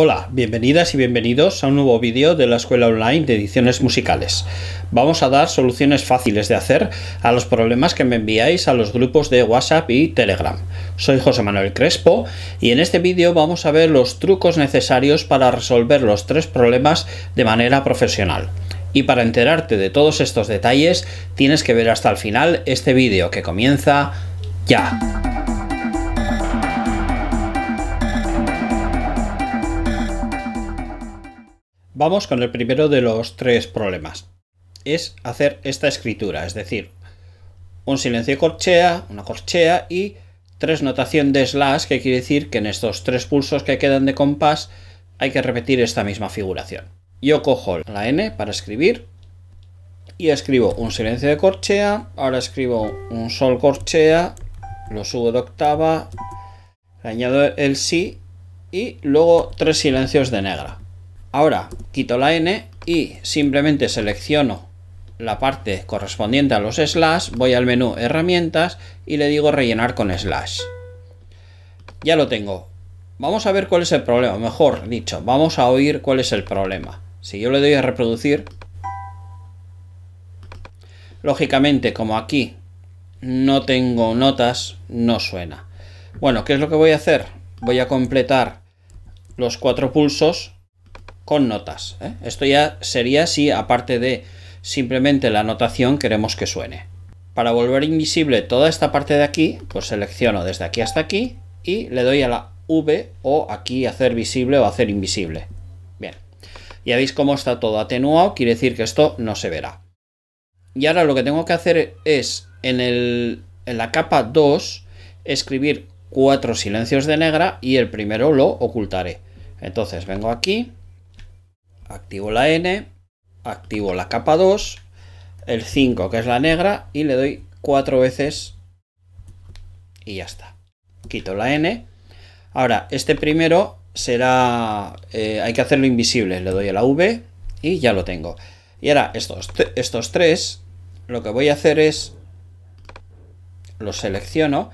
Hola, bienvenidas y bienvenidos a un nuevo vídeo de la Escuela Online de Ediciones Musicales. Vamos a dar soluciones fáciles de hacer a los problemas que me enviáis a los grupos de WhatsApp y Telegram. Soy José Manuel Crespo y en este vídeo vamos a ver los trucos necesarios para resolver los tres problemas de manera profesional. Y para enterarte de todos estos detalles tienes que ver hasta el final este vídeo que comienza ya. Vamos con el primero de los tres problemas. Es hacer esta escritura, es decir, un silencio de corchea, una corchea y tres notación de slash, que quiere decir que en estos tres pulsos que quedan de compás hay que repetir esta misma figuración. Yo cojo la N para escribir y escribo un silencio de corchea, ahora escribo un sol corchea, lo subo de octava, le añado el si y luego tres silencios de negra. Ahora quito la N y simplemente selecciono la parte correspondiente a los slash, voy al menú herramientas y le digo rellenar con slash. Ya lo tengo. Vamos a ver cuál es el problema, mejor dicho, vamos a oír cuál es el problema. Si yo le doy a reproducir, lógicamente como aquí no tengo notas, no suena. Bueno, ¿qué es lo que voy a hacer? Voy a completar los cuatro pulsos con notas. ¿eh? Esto ya sería si aparte de simplemente la notación queremos que suene. Para volver invisible toda esta parte de aquí, pues selecciono desde aquí hasta aquí y le doy a la V o aquí hacer visible o hacer invisible. Bien, ya veis cómo está todo atenuado, quiere decir que esto no se verá. Y ahora lo que tengo que hacer es en, el, en la capa 2 escribir cuatro silencios de negra y el primero lo ocultaré. Entonces vengo aquí, activo la N, activo la capa 2, el 5 que es la negra y le doy cuatro veces y ya está. Quito la N. Ahora, este primero será, eh, hay que hacerlo invisible, le doy a la V y ya lo tengo. Y ahora estos, estos tres, lo que voy a hacer es, los selecciono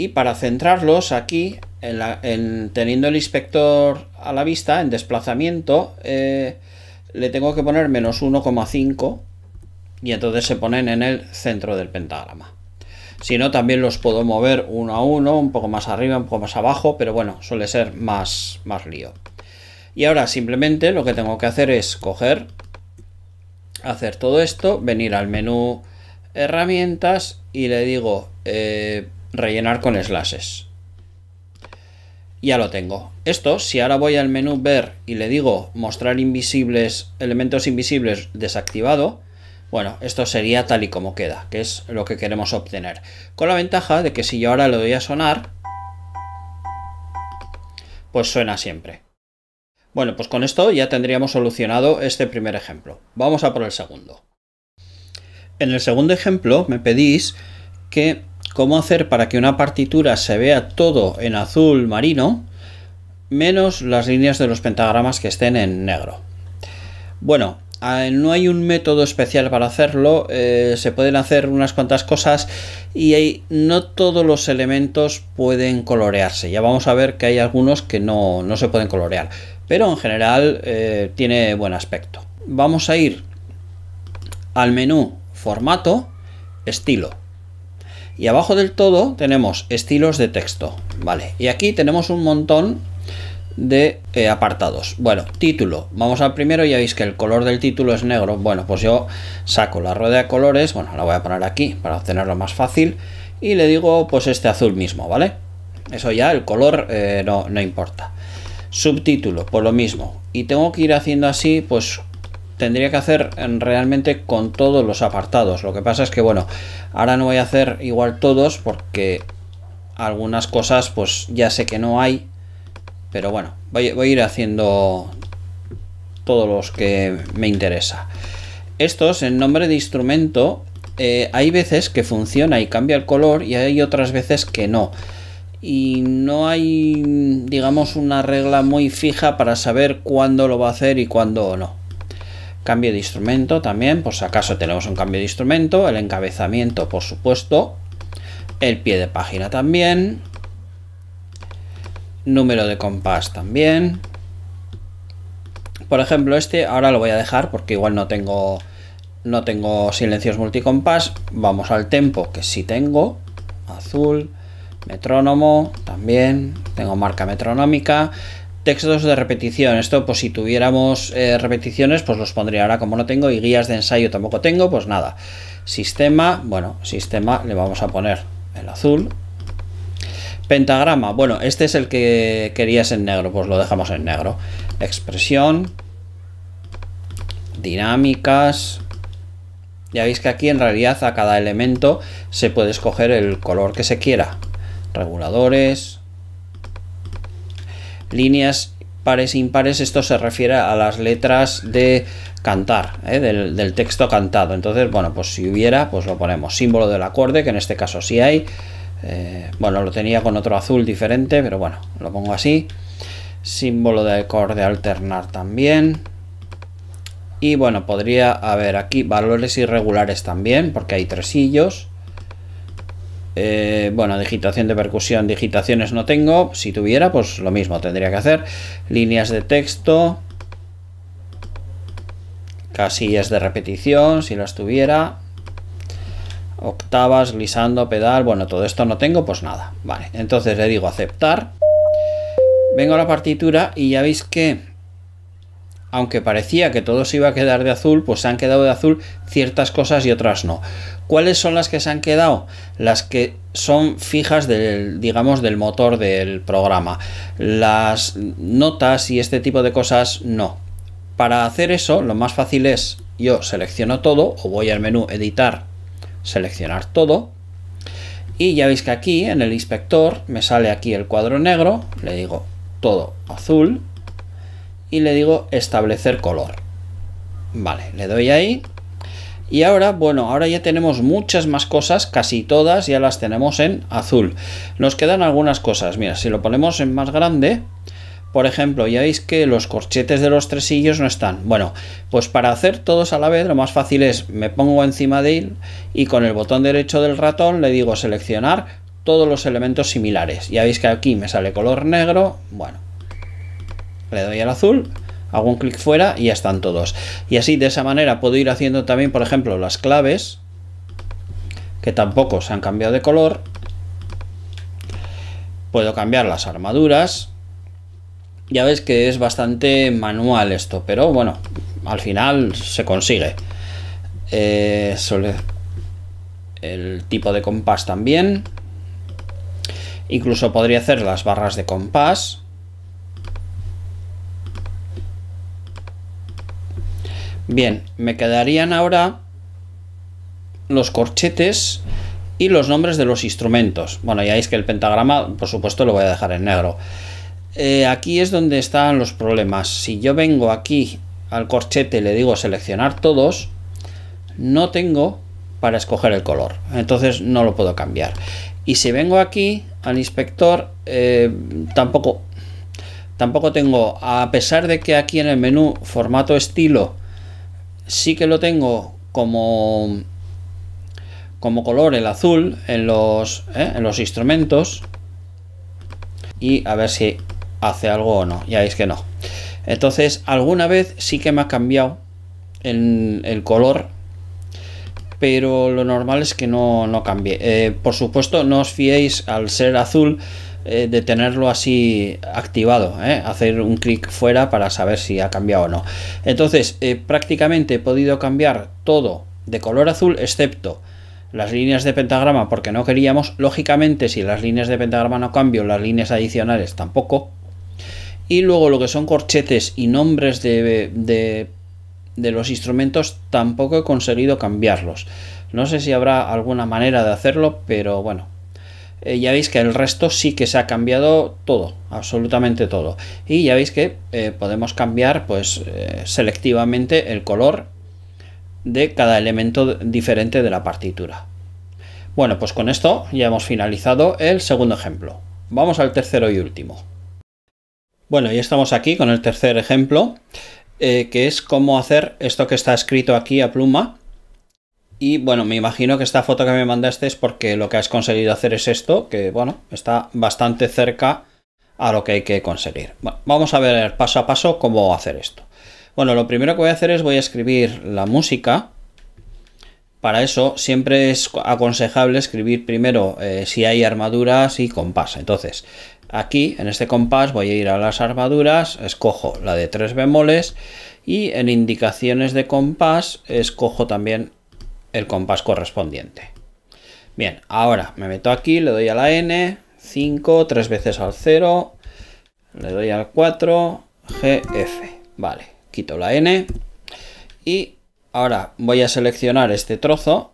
y para centrarlos aquí, en teniendo el inspector a la vista, en desplazamiento, eh, le tengo que poner menos 1,5 y entonces se ponen en el centro del pentagrama. Si no, también los puedo mover uno a uno, un poco más arriba, un poco más abajo, pero bueno, suele ser más, más lío. Y ahora simplemente lo que tengo que hacer es coger, hacer todo esto, venir al menú herramientas y le digo eh, rellenar con slashes. Ya lo tengo. Esto, si ahora voy al menú ver y le digo mostrar invisibles, elementos invisibles desactivado, bueno, esto sería tal y como queda, que es lo que queremos obtener. Con la ventaja de que si yo ahora le doy a sonar, pues suena siempre. Bueno, pues con esto ya tendríamos solucionado este primer ejemplo. Vamos a por el segundo. En el segundo ejemplo me pedís que cómo hacer para que una partitura se vea todo en azul marino, menos las líneas de los pentagramas que estén en negro. Bueno, ah, no hay un método especial para hacerlo, eh, se pueden hacer unas cuantas cosas y no todos los elementos pueden colorearse. Ya vamos a ver que hay algunos que no, se pueden colorear, pero en general eh, tiene buen aspecto. Vamos a ir al menú formato, estilo. Y abajo del todo tenemos estilos de texto, ¿vale? Y aquí tenemos un montón de eh, apartados. Bueno, título. Vamos al primero, ya veis que el color del título es negro. Bueno, pues yo saco la rueda de colores, bueno, la voy a poner aquí para obtenerlo más fácil, y le digo pues este azul mismo, ¿vale? Eso ya, el color eh, no, no importa. Subtítulo, por pues lo mismo. Y tengo que ir haciendo así, pues tendría que hacer realmente con todos los apartados. Lo que pasa es que, bueno, ahora no voy a hacer igual todos porque algunas cosas pues ya sé que no hay. Pero bueno, voy, a ir haciendo todos los que me interesa. Estos, en nombre de instrumento, eh, hay veces que funciona y cambia el color y hay otras veces que no. Y no hay, digamos, una regla muy fija para saber cuándo lo va a hacer y cuándo no. Cambio de instrumento también, por si acaso tenemos un cambio de instrumento. El encabezamiento, por supuesto. El pie de página también. Número de compás también. Por ejemplo, este ahora lo voy a dejar porque igual no tengo no tengo silencios multicompás. Vamos al tempo, que sí tengo. Azul, metrónomo, también. Tengo marca metronómica textos de repetición. Esto, pues si tuviéramos eh, repeticiones, pues los pondría. Ahora como no tengo y guías de ensayo tampoco tengo, pues nada. Sistema, bueno, sistema le vamos a poner el azul. Pentagrama, bueno, este es el que querías en negro, pues lo dejamos en negro. Expresión, dinámicas. Ya veis que aquí en realidad a cada elemento se puede escoger el color que se quiera. Reguladores, líneas pares e impares, esto se refiere a las letras de cantar, ¿eh? del, texto cantado. Entonces, bueno, pues si hubiera, pues lo ponemos. Símbolo del acorde, que en este caso sí hay. Eh, bueno, lo tenía con otro azul diferente, pero bueno, lo pongo así. Símbolo de acorde alternar también. Y bueno, podría haber aquí valores irregulares también, porque hay tresillos. Eh, bueno, digitación de percusión, digitaciones no tengo. Si tuviera, pues lo mismo tendría que hacer. Líneas de texto. Casillas de repetición, si las tuviera. Octavas, lisando, pedal. Bueno, todo esto no tengo, pues nada. Vale, entonces le digo aceptar. Vengo a la partitura y ya veis que aunque parecía que todo se iba a quedar de azul, pues se han quedado de azul ciertas cosas y otras no. ¿Cuáles son las que se han quedado? Las que son fijas del, digamos, del motor del programa. Las notas y este tipo de cosas no. Para hacer eso, lo más fácil es yo selecciono todo o voy al menú editar, seleccionar todo. Y ya veis que aquí en el inspector me sale aquí el cuadro negro, le digo todo azul y le digo establecer color. Vale, le doy ahí. Y ahora, bueno, ahora ya tenemos muchas más cosas, casi todas ya las tenemos en azul. Nos quedan algunas cosas, mira, si lo ponemos en más grande, por ejemplo, ya veis que los corchetes de los tresillos no están. Bueno, pues para hacer todos a la vez, lo más fácil es me pongo encima de él y con el botón derecho del ratón le digo seleccionar todos los elementos similares. Ya veis que aquí me sale color negro, bueno, le doy al azul, hago un clic fuera y ya están todos. Y así de esa manera puedo ir haciendo también, por ejemplo, las claves, que tampoco se han cambiado de color. Puedo cambiar las armaduras. Ya ves que es bastante manual esto, pero bueno, al final se consigue. Eh, el tipo de compás también. Incluso podría hacer las barras de compás Bien, me quedarían ahora los corchetes y los nombres de los instrumentos. Bueno, ya veis que el pentagrama, por supuesto, lo voy a dejar en negro. Eh, aquí es donde están los problemas. Si yo vengo aquí al corchete y le digo seleccionar todos, no tengo para escoger el color. Entonces no lo puedo cambiar. Y si vengo aquí al inspector, eh, tampoco, tampoco tengo, a pesar de que aquí en el menú formato estilo sí que lo tengo como, como color el azul en los, ¿eh? en los instrumentos. Y a ver si hace algo o no. Ya veis que no. Entonces, alguna vez sí que me ha cambiado el, el color pero lo normal es que no, no cambie. Eh, por supuesto, no os fiéis al ser azul eh, de tenerlo así activado, ¿eh? hacer un clic fuera para saber si ha cambiado o no. Entonces, eh, prácticamente he podido cambiar todo de color azul excepto las líneas de pentagrama porque no queríamos. Lógicamente, si las líneas de pentagrama no cambio, las líneas adicionales tampoco. Y luego lo que son corchetes y nombres de, de los instrumentos tampoco he conseguido cambiarlos. No sé si habrá alguna manera de hacerlo, pero bueno, eh, ya veis que el resto sí que se ha cambiado todo, absolutamente todo. Y ya veis que eh, podemos cambiar pues eh, selectivamente el color de cada elemento diferente de la partitura. Bueno, pues con esto ya hemos finalizado el segundo ejemplo. Vamos al tercero y último. Bueno, ya estamos aquí con el tercer ejemplo, que es cómo hacer esto que está escrito aquí a pluma, y bueno, me imagino que esta foto que me mandaste es porque lo que has conseguido hacer es esto, que bueno, está bastante cerca a lo que hay que conseguir. vamos a ver paso a paso cómo hacer esto. Bueno, lo primero que voy a hacer es voy a escribir la música. Para eso siempre es aconsejable escribir primero eh, si hay armaduras y compás. Entonces, aquí en este compás voy a ir a las armaduras, escojo la de tres bemoles y en indicaciones de compás escojo también el compás correspondiente. Bien, ahora me meto aquí, le doy a la N, 5, 3 veces al 0, le doy al 4, GF. Vale, quito la N y ahora voy a seleccionar este trozo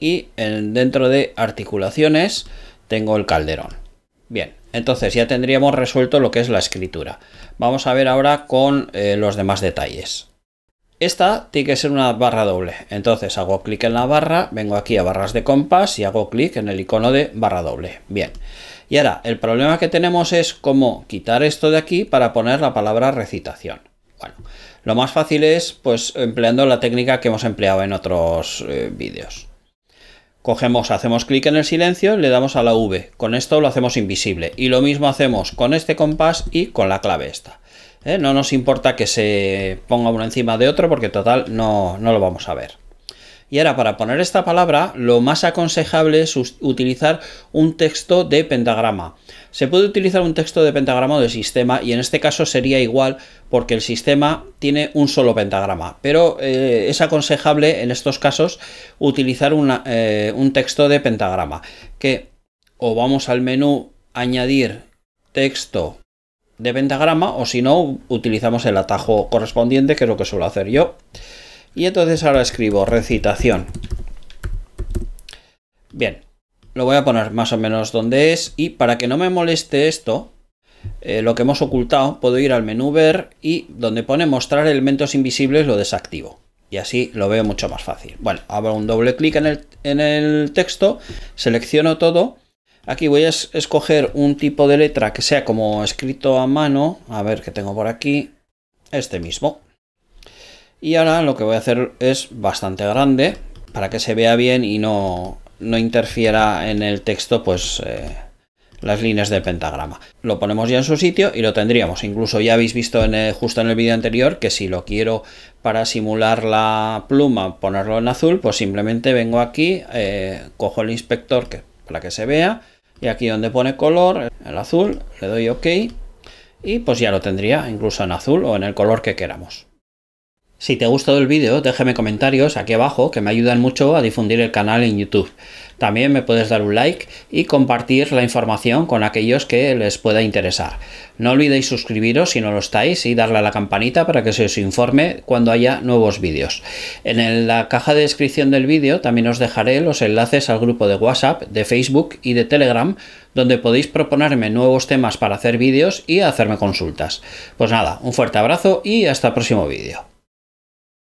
y en, dentro de articulaciones tengo el calderón. Bien, entonces ya tendríamos resuelto lo que es la escritura. Vamos a ver ahora con eh, los demás detalles. Esta tiene que ser una barra doble. Entonces hago clic en la barra, vengo aquí a barras de compás y hago clic en el icono de barra doble. Bien. Y ahora, el problema que tenemos es cómo quitar esto de aquí para poner la palabra recitación. Bueno, lo más fácil es pues empleando la técnica que hemos empleado en otros eh, vídeos. Cogemos, hacemos clic en el silencio, le damos a la V. Con esto lo hacemos invisible. Y lo mismo hacemos con este compás y con la clave esta. ¿eh? No nos importa que se ponga uno encima de otro porque total no, no lo vamos a ver. Y ahora para poner esta palabra lo más aconsejable es utilizar un texto de pentagrama. Se puede utilizar un texto de pentagrama del de sistema y en este caso sería igual porque el sistema tiene un solo pentagrama. Pero eh, es aconsejable en estos casos utilizar eh, un texto de pentagrama que o vamos al menú añadir texto de pentagrama o si no utilizamos el atajo correspondiente que es lo que suelo hacer yo y entonces ahora escribo recitación bien lo voy a poner más o menos donde es y para que no me moleste esto eh, lo que hemos ocultado puedo ir al menú ver y donde pone mostrar elementos invisibles lo desactivo y así lo veo mucho más fácil bueno hago un doble clic en el, en el texto selecciono todo Aquí voy a escoger un tipo de letra que sea como escrito a mano. A ver qué tengo por aquí. Este mismo. Y ahora lo que voy a hacer es bastante grande para que se vea bien y no, interfiera en el texto pues eh, las líneas del pentagrama. Lo ponemos ya en su sitio y lo tendríamos. Incluso ya habéis visto justo en el vídeo anterior que si lo quiero para simular la pluma ponerlo en azul, pues simplemente vengo aquí, eh, cojo el inspector que, para que se vea, y aquí donde pone color, el azul, le doy OK y pues ya lo tendría incluso en azul o en el color que queramos. Si te ha gustado el vídeo, déjame comentarios aquí abajo que me ayudan mucho a difundir el canal en YouTube. También me puedes dar un like y compartir la información con aquellos que les pueda interesar. No olvidéis suscribiros si no lo estáis y darle a la campanita para que se os informe cuando haya nuevos vídeos. En la caja de descripción del vídeo también os dejaré los enlaces al grupo de WhatsApp, de Facebook y de Telegram donde podéis proponerme nuevos temas para hacer vídeos y hacerme consultas. Pues nada, un fuerte abrazo y hasta el próximo vídeo.